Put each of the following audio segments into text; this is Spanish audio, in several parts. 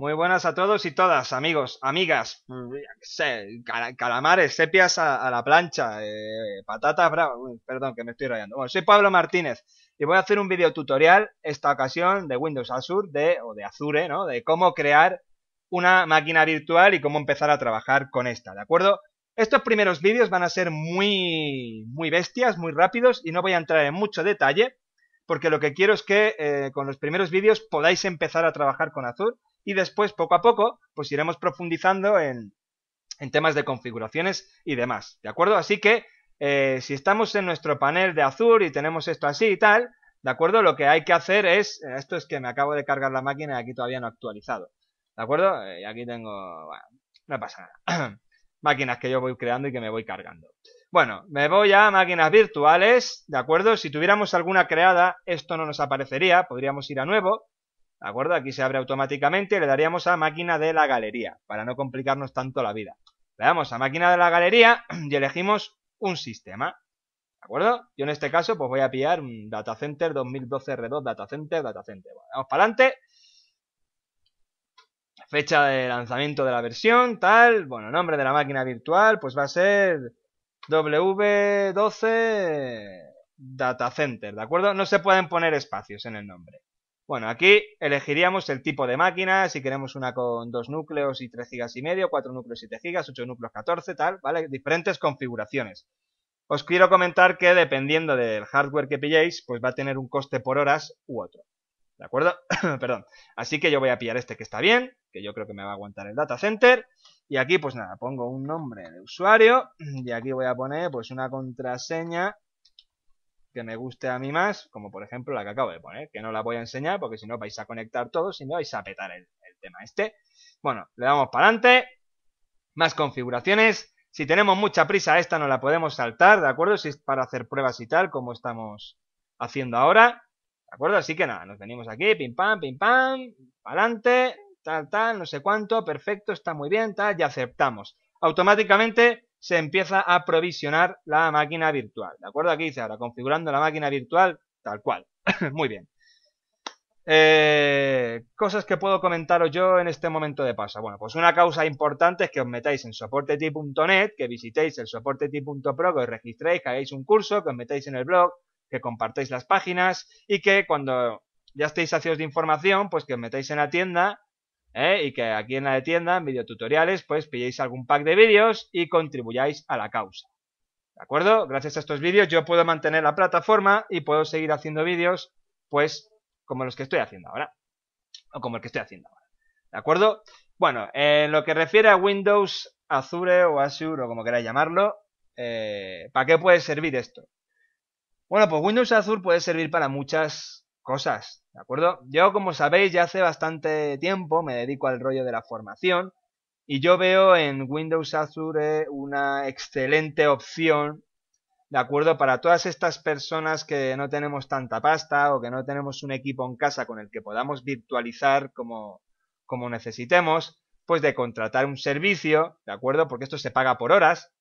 Muy buenas a todos y todas, amigos, amigas. calamares, sepias a, la plancha, eh, patatas perdón, que me estoy rayando. Bueno, soy Pablo Martínez y voy a hacer un video tutorial, esta ocasión de Windows Azure, de, o de Azure, ¿no? De cómo crear una máquina virtual y cómo empezar a trabajar con esta, ¿de acuerdo? Estos primeros vídeos van a ser muy, muy bestias, muy rápidos y no voy a entrar en mucho detalle porque lo que quiero es que eh, con los primeros vídeos podáis empezar a trabajar con Azure y después poco a poco pues iremos profundizando en, en temas de configuraciones y demás, ¿de acuerdo? Así que eh, si estamos en nuestro panel de Azure y tenemos esto así y tal, ¿de acuerdo? Lo que hay que hacer es, esto es que me acabo de cargar la máquina y aquí todavía no actualizado, ¿de acuerdo? Eh, y aquí tengo, bueno, no pasa nada, máquinas que yo voy creando y que me voy cargando. Bueno, me voy a máquinas virtuales, ¿de acuerdo? Si tuviéramos alguna creada, esto no nos aparecería, podríamos ir a nuevo, ¿De acuerdo? Aquí se abre automáticamente y le daríamos a máquina de la galería, para no complicarnos tanto la vida. Le damos a máquina de la galería y elegimos un sistema. ¿De acuerdo? Yo en este caso pues voy a pillar un data 2012 R2 data center, data center. vamos para adelante. Fecha de lanzamiento de la versión, tal. Bueno, nombre de la máquina virtual pues va a ser W12 data center, ¿de acuerdo? No se pueden poner espacios en el nombre. Bueno, aquí elegiríamos el tipo de máquina, si queremos una con dos núcleos y tres gigas y medio, cuatro núcleos y 7 gigas, ocho núcleos 14, tal, ¿vale? Diferentes configuraciones. Os quiero comentar que dependiendo del hardware que pilléis, pues va a tener un coste por horas u otro. ¿De acuerdo? Perdón. Así que yo voy a pillar este que está bien, que yo creo que me va a aguantar el data center. Y aquí, pues nada, pongo un nombre de usuario. Y aquí voy a poner, pues, una contraseña que me guste a mí más, como por ejemplo la que acabo de poner, que no la voy a enseñar porque si no vais a conectar todo, si no vais a petar el, tema este. Bueno, le damos para adelante, más configuraciones, si tenemos mucha prisa esta no la podemos saltar, ¿de acuerdo? Si es para hacer pruebas y tal, como estamos haciendo ahora, ¿de acuerdo? Así que nada, nos venimos aquí, pim pam, pim pam, para adelante, tal, tal, no sé cuánto, perfecto, está muy bien, tal, ya aceptamos. Automáticamente se empieza a provisionar la máquina virtual. ¿De acuerdo? Aquí dice ahora, configurando la máquina virtual, tal cual. Muy bien. Eh, cosas que puedo comentaros yo en este momento de paso. Bueno, pues una causa importante es que os metáis en soportetip.net, que visitéis el soportetip.pro, que os registréis, que hagáis un curso, que os metáis en el blog, que compartáis las páginas y que cuando ya estéis sacios de información, pues que os metáis en la tienda ¿eh? y que aquí en la de tienda, en videotutoriales, pues pilléis algún pack de vídeos y contribuyáis a la causa. ¿De acuerdo? Gracias a estos vídeos yo puedo mantener la plataforma y puedo seguir haciendo vídeos, pues, como los que estoy haciendo ahora. O como el que estoy haciendo ahora. ¿De acuerdo? Bueno, en lo que refiere a Windows Azure o Azure o como queráis llamarlo, eh, ¿para qué puede servir esto? Bueno, pues Windows Azure puede servir para muchas cosas, ¿de acuerdo? Yo, como sabéis, ya hace bastante tiempo me dedico al rollo de la formación y yo veo en Windows Azure una excelente opción, ¿de acuerdo? Para todas estas personas que no tenemos tanta pasta o que no tenemos un equipo en casa con el que podamos virtualizar como, como necesitemos, pues de contratar un servicio, ¿de acuerdo? Porque esto se paga por horas,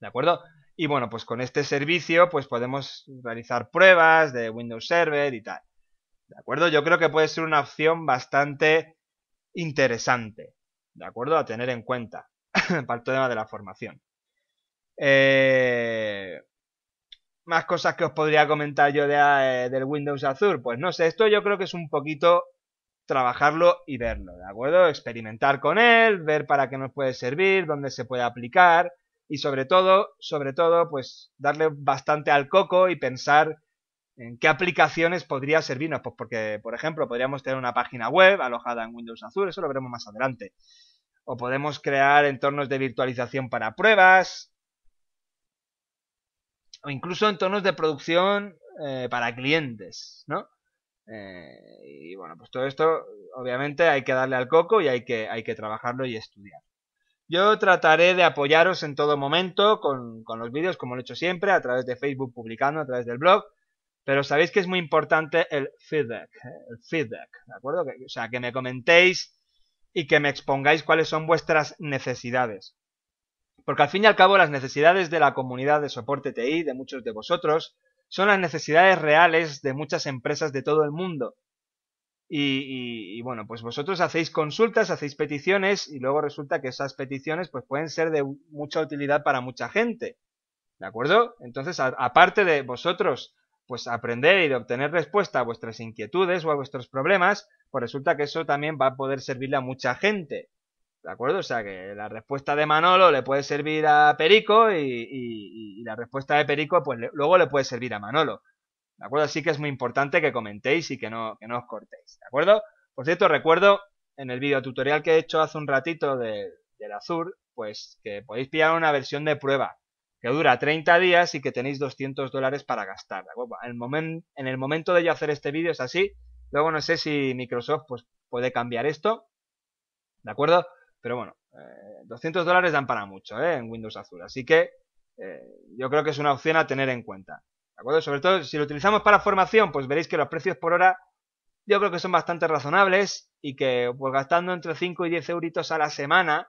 ¿de acuerdo? Y bueno, pues con este servicio pues podemos realizar pruebas de Windows Server y tal. ¿De acuerdo? Yo creo que puede ser una opción bastante interesante. ¿De acuerdo? A tener en cuenta para el tema de la formación. Eh, más cosas que os podría comentar yo de, eh, del Windows Azure. Pues no sé, esto yo creo que es un poquito trabajarlo y verlo, ¿de acuerdo? Experimentar con él, ver para qué nos puede servir, dónde se puede aplicar y sobre todo, sobre todo, pues darle bastante al coco y pensar en qué aplicaciones podría servirnos, pues porque, por ejemplo, podríamos tener una página web alojada en Windows Azure, eso lo veremos más adelante. O podemos crear entornos de virtualización para pruebas, o incluso entornos de producción eh, para clientes, ¿no? Eh, y bueno, pues todo esto, obviamente, hay que darle al coco y hay que, hay que trabajarlo y estudiar. Yo trataré de apoyaros en todo momento con, los vídeos, como lo he hecho siempre, a través de Facebook publicando, a través del blog. Pero sabéis que es muy importante el feedback, ¿eh? el feedback, ¿de acuerdo? o sea, que me comentéis y que me expongáis cuáles son vuestras necesidades. Porque al fin y al cabo las necesidades de la comunidad de soporte TI, de muchos de vosotros, son las necesidades reales de muchas empresas de todo el mundo. Y, bueno, pues vosotros hacéis consultas, hacéis peticiones y luego resulta que esas peticiones pues pueden ser de mucha utilidad para mucha gente. ¿De acuerdo? Entonces, aparte de vosotros pues aprender y de obtener respuesta a vuestras inquietudes o a vuestros problemas, pues resulta que eso también va a poder servirle a mucha gente. ¿De acuerdo? O sea que la respuesta de Manolo le puede servir a Perico y, la respuesta de Perico pues luego le puede servir a Manolo. ¿De acuerdo? Así que es muy importante que comentéis y que no, que no os cortéis. ¿De acuerdo? Por cierto, recuerdo en el video tutorial que he hecho hace un ratito de, del Azure, pues que podéis pillar una versión de prueba que dura 30 días y que tenéis 200 dólares para gastar. En, el en el momento de yo hacer este vídeo es así. Luego no sé si Microsoft pues, puede cambiar esto. ¿De acuerdo? Pero bueno, 200 eh, dólares dan para mucho ¿eh? en Windows Azure. Así que eh, yo creo que es una opción a tener en cuenta. ¿De acuerdo? Sobre todo si lo utilizamos para formación, pues veréis que los precios por hora yo creo que son bastante razonables y que pues gastando entre 5 y 10 euritos a la semana,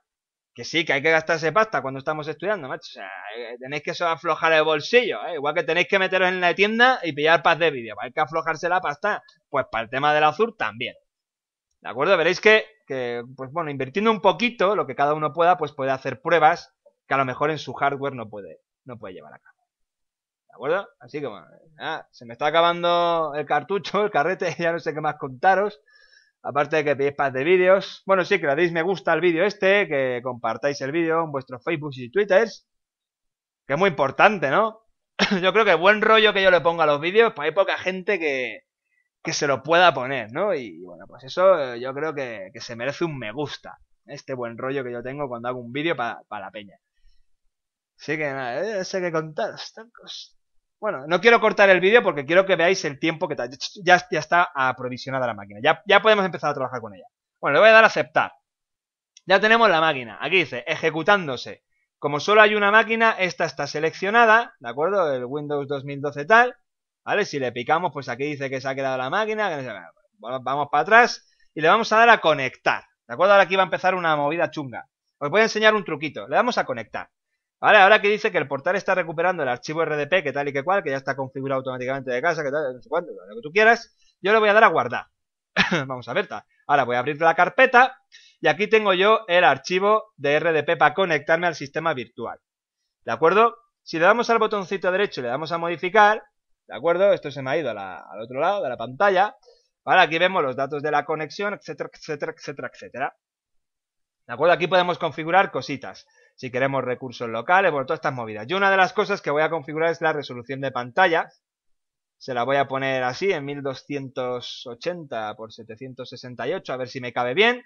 que sí, que hay que gastarse pasta cuando estamos estudiando, macho. Eh, tenéis que aflojar el bolsillo, ¿eh? igual que tenéis que meteros en la tienda y pillar paz de vídeo. Hay que aflojarse la pasta, pues para el tema del azul también. ¿De acuerdo? Veréis que, que, pues bueno, invirtiendo un poquito, lo que cada uno pueda, pues puede hacer pruebas que a lo mejor en su hardware no puede, no puede llevar a cabo. ¿De acuerdo? Así que se me está acabando el cartucho, el carrete, ya no sé qué más contaros. Aparte de que pedís paz de vídeos. Bueno, sí, que le deis me gusta al vídeo este, que compartáis el vídeo en vuestros Facebook y Twitters. Que es muy importante, ¿no? yo creo que buen rollo que yo le ponga a los vídeos, pues hay poca gente que, que se lo pueda poner, ¿no? Y bueno, pues eso eh, yo creo que, se merece un me gusta. Este buen rollo que yo tengo cuando hago un vídeo para la peña. Así que nada, eh, sé que contaros, tancos. Bueno, no quiero cortar el vídeo porque quiero que veáis el tiempo que ya, ya está aprovisionada la máquina. Ya, podemos empezar a trabajar con ella. Bueno, le voy a dar a aceptar. Ya tenemos la máquina. Aquí dice, ejecutándose. Como solo hay una máquina, esta está seleccionada, ¿de acuerdo? El Windows 2012 tal. ¿Vale? Si le picamos, pues aquí dice que se ha quedado la máquina. vamos para atrás y le vamos a dar a conectar. ¿De acuerdo? Ahora aquí va a empezar una movida chunga. Os voy a enseñar un truquito. Le damos a conectar ahora que dice que el portal está recuperando el archivo RDP, que tal y que cual, que ya está configurado automáticamente de casa, que tal, no sé cuánto, lo que tú quieras, yo le voy a dar a guardar. Vamos a ver, ahora voy a abrir la carpeta y aquí tengo yo el archivo de RDP para conectarme al sistema virtual. ¿De acuerdo? Si le damos al botoncito derecho y le damos a modificar, ¿de acuerdo? Esto se me ha ido al otro lado de la pantalla. Vale, aquí vemos los datos de la conexión, etcétera, etcétera, etcétera, etcétera. ¿De acuerdo? Aquí podemos configurar cositas si queremos recursos locales, por todas estas movidas. Yo una de las cosas que voy a configurar es la resolución de pantalla. Se la voy a poner así, en 1280 x 768, a ver si me cabe bien.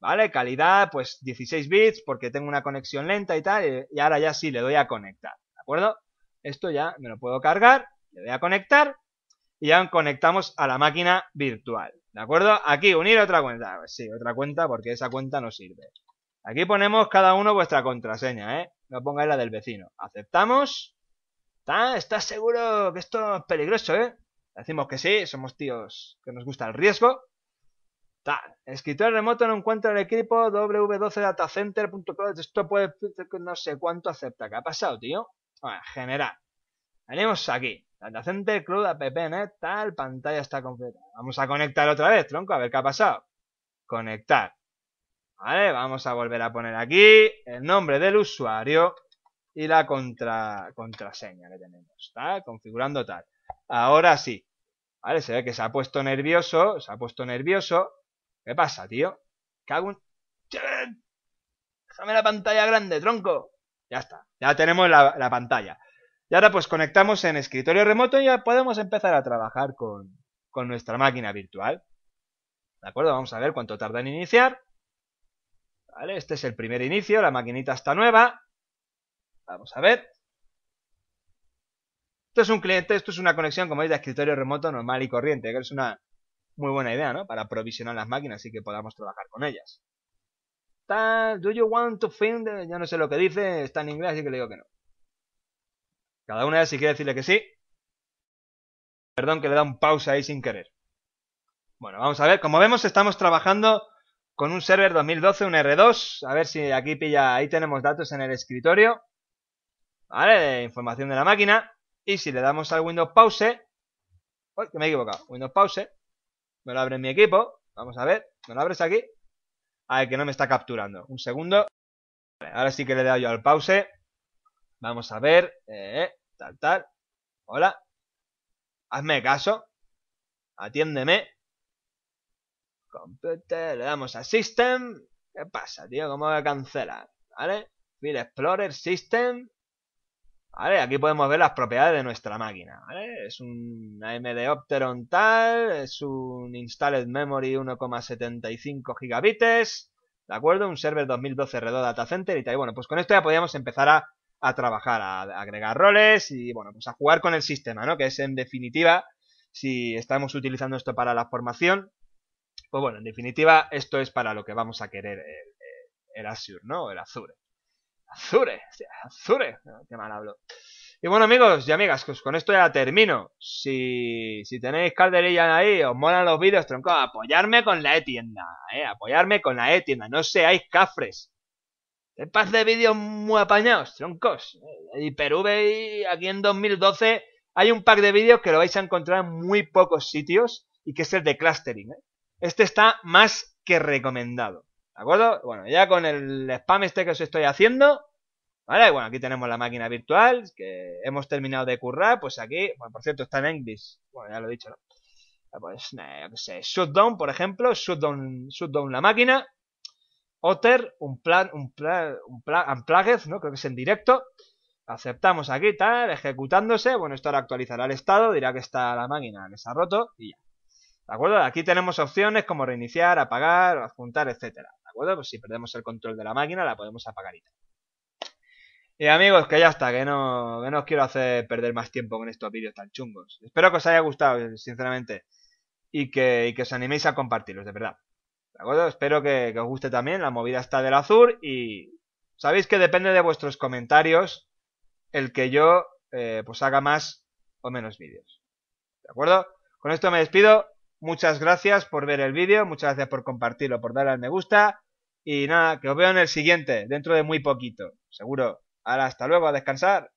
¿Vale? Calidad, pues 16 bits, porque tengo una conexión lenta y tal. Y ahora ya sí, le doy a conectar. ¿De acuerdo? Esto ya me lo puedo cargar, le doy a conectar. Y ya conectamos a la máquina virtual. ¿De acuerdo? Aquí, unir otra cuenta. sí, otra cuenta, porque esa cuenta no sirve. Aquí ponemos cada uno vuestra contraseña, ¿eh? No pongáis la del vecino. ¿Aceptamos? ¿Estás seguro que esto es peligroso, eh? Decimos que sí, somos tíos que nos gusta el riesgo. tal Escritor remoto no encuentra el equipo w12datacenter.cloud. Esto puede que no sé cuánto acepta. ¿Qué ha pasado, tío? Bueno, general. Venimos aquí. Datacenter Cloud app tal, pantalla está completa. Vamos a conectar otra vez, tronco, a ver qué ha pasado. Conectar vamos a volver a poner aquí el nombre del usuario y la contraseña que tenemos. Está configurando tal. Ahora sí. Vale, se ve que se ha puesto nervioso, se ha puesto nervioso. ¿Qué pasa, tío? Cago Déjame la pantalla grande, tronco. Ya está, ya tenemos la, pantalla. Y ahora pues conectamos en escritorio remoto y ya podemos empezar a trabajar con, con nuestra máquina virtual. ¿De acuerdo? Vamos a ver cuánto tarda en iniciar este es el primer inicio, la maquinita está nueva. Vamos a ver. Esto es un cliente, esto es una conexión, como veis, de escritorio remoto normal y corriente, que es una muy buena idea, ¿no? Para provisionar las máquinas y que podamos trabajar con ellas. Do you want to find? Ya no sé lo que dice, está en inglés, así que le digo que no. Cada una de ellas si quiere decirle que sí. Perdón que le da un pausa ahí sin querer. Bueno, vamos a ver. Como vemos, estamos trabajando con un server 2012, un R2. A ver si aquí pilla, ahí tenemos datos en el escritorio. ¿Vale? De información de la máquina. Y si le damos al Windows Pause. Uy, que me he equivocado. Windows Pause. Me lo abre en mi equipo. Vamos a ver. ¿Me lo abres aquí? A ah, ver, que no me está capturando. Un segundo. Vale, ahora sí que le he dado yo al pause. Vamos a ver. Eh, tal, tal. Hola. Hazme caso. Atiéndeme. Computer, le damos a System. ¿Qué pasa, tío? ¿Cómo voy a cancelar? ¿Vale? File Explorer, System. ¿Vale? Aquí podemos ver las propiedades de nuestra máquina. ¿Vale? Es un AMD Opteron tal, es un Installed Memory 1,75 gigabytes. ¿De acuerdo? Un server 2012 Redo Data Center y tal. Y bueno, pues con esto ya podíamos empezar a, trabajar, a, agregar roles y bueno, pues a jugar con el sistema, ¿no? Que es en definitiva, si estamos utilizando esto para la formación, pues bueno, en definitiva, esto es para lo que vamos a querer el, el, Azure, ¿no? El Azure. Azure, Azure, ah, qué mal hablo. Y bueno amigos y amigas, pues con esto ya termino. Si, si tenéis calderilla ahí, os molan los vídeos, troncos, apoyarme con la e-tienda, eh, apoyarme con la e-tienda, no seáis cafres. Un paz de vídeos muy apañados, troncos. Eh, y Perú veis, aquí en 2012 hay un pack de vídeos que lo vais a encontrar en muy pocos sitios y que es el de clustering. ¿eh? Este está más que recomendado. ¿De acuerdo? Bueno, ya con el spam este que os estoy haciendo, ¿Vale? Bueno, aquí tenemos la máquina virtual que hemos terminado de currar. Pues aquí, bueno, por cierto, está en inglés. Bueno, ya lo he dicho, ¿no? Ah, pues, no, eh, sé, shutdown, por ejemplo, shutdown, la máquina. Otter, un plan, un plan, un plan, unplugged, ¿no? Creo que es en directo. Aceptamos aquí, tal, ejecutándose. Bueno, esto ahora actualizará el estado, dirá que está la máquina, que se ha roto y ya. ¿De acuerdo? Aquí tenemos opciones como reiniciar, apagar, adjuntar, etcétera. ¿De acuerdo? Pues si perdemos el control de la máquina, la podemos apagar y tal. Y amigos, que ya está, que no, os quiero hacer perder más tiempo con estos vídeos tan chungos. Espero que os haya gustado, sinceramente. Y que, y que os animéis a compartirlos, de verdad. ¿De acuerdo? Espero que, os guste también la movida está del azul. Y sabéis que depende de vuestros comentarios el que yo eh, pues haga más o menos vídeos. ¿De acuerdo? Con esto me despido Muchas gracias por ver el vídeo, muchas gracias por compartirlo, por darle al me gusta. Y nada, que os veo en el siguiente, dentro de muy poquito. Seguro. Ahora, hasta luego, a descansar.